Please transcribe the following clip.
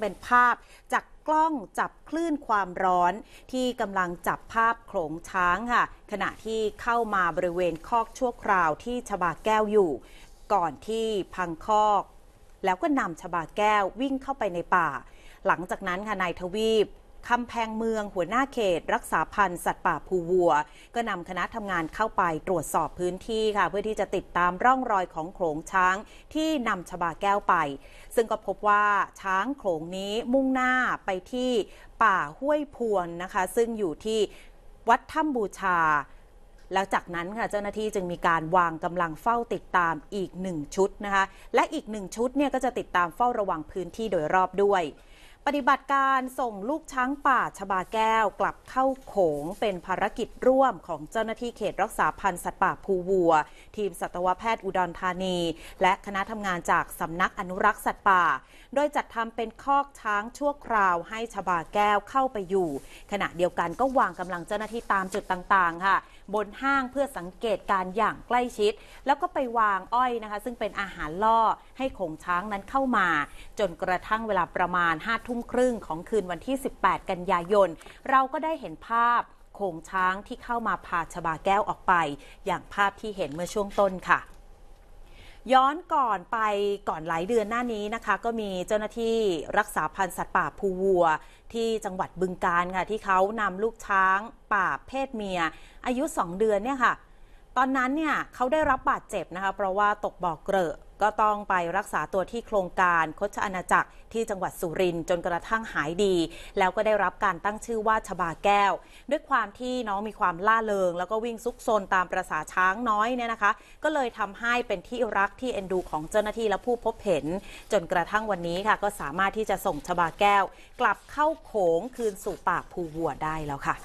เป็นภาพจากกล้องจับคลื่นความร้อน ที่กำลังจับภาพโขลงช้างค่ะ ขณะที่เข้ามาบริเวณคอกชั่วคราวที่ชบาแก้วอยู่ก่อนที่พังคอก แล้วก็นำชบาแก้ววิ่งเข้าไปในป่า หลังจากนั้นค่ะนายทวีปคำแพงเมืองหัวหน้าเขตรักษาพันธุ์สัตว์ป่าภูวัว ก็นำคณะทำงานเข้าไปตรวจสอบพื้นที่ค่ะ เพื่อที่จะติดตามร่องรอยของโขลงช้างที่นำชบาแก้วไป ซึ่งก็พบว่าช้างโขลงนี้มุ่งหน้าไปที่ป่าห้วยพวนนะคะ ซึ่งอยู่ที่วัดถ้ำบูชา แล้วจากนั้นค่ะเจ้าหน้าที่จึงมีการวางกำลังเฝ้าติดตามอีกหนึ่งชุดนะคะ และอีกหนึ่งชุดเนี่ยก็จะติดตามเฝ้าระวังพื้นที่โดยรอบด้วยปฏิบัติการส่งลูกช้างป่าชบาแก้วกลับเข้าโขงเป็นภารกิจร่วมของเจ้าหน้าที่เขตรักษาพันธุ์สัตว์ป่าภูวัว ทีมสัตวแพทย์อุดรธานี และคณะทำงานจากสำนักอนุรักษ์สัตว์ป่า โดยจัดทำเป็นคอกช้าง ชั่วคราวให้ชบาแก้วเข้าไปอยู่ ขณะเดียวกันก็วางกำลังเจ้าหน้าที่ ตามจุดต่างๆค่ะบนห้างเพื่อสังเกตการอย่างใกล้ชิด แล้วก็ไปวางอ้อยนะคะ ซึ่งเป็นอาหารล่อให้โขงช้างนั้นเข้ามา จนกระทั่งเวลาประมาณ5ทุ่มมครึ่งของคืนวันที่ 18 กันยายนเราก็ได้เห็นภาพโขงช้างที่เข้ามาพาชบาแก้วออกไป อย่างภาพที่เห็นเมื่อช่วงต้นค่ะ ย้อนก่อนไปก่อนหลายเดือนหน้านี้นะคะ ก็มีเจ้าหน้าที่รักษาพันธุ์สัตว์ป่าภูวัว ที่จังหวัดบึงการค่ะ ที่เขานำลูกช้าง ป่าเพศเมีย อายุ 2 เดือนเนี่ยค่ะตอนนั้นเนี่ยเขาได้รับบาดเจ็บนะคะเพราะว่าตกบ่อเกลอะก็ต้องไปรักษาตัวที่โครงการคชอาณาจักรที่จังหวัดสุรินทร์จนกระทั่งหายดี แล้วก็ได้รับการตั้งชื่อว่า ชบาแก้ว ด้วยความที่น้องมีความล่าเริงแล้วก็วิ่งซุกซนตามประษาช้างน้อยเนี่ยนะคะ ก็เลยทำให้เป็นที่รักที่เอ็นดูของเจ้าหน้าที่และผู้พบเห็น จนกระทั่งวันนี้ค่ะ ก็สามารถที่จะส่งชบาแก้ว กลับเข้าโขงคืนสู่ปากภูวัวได้แล้วค่ะ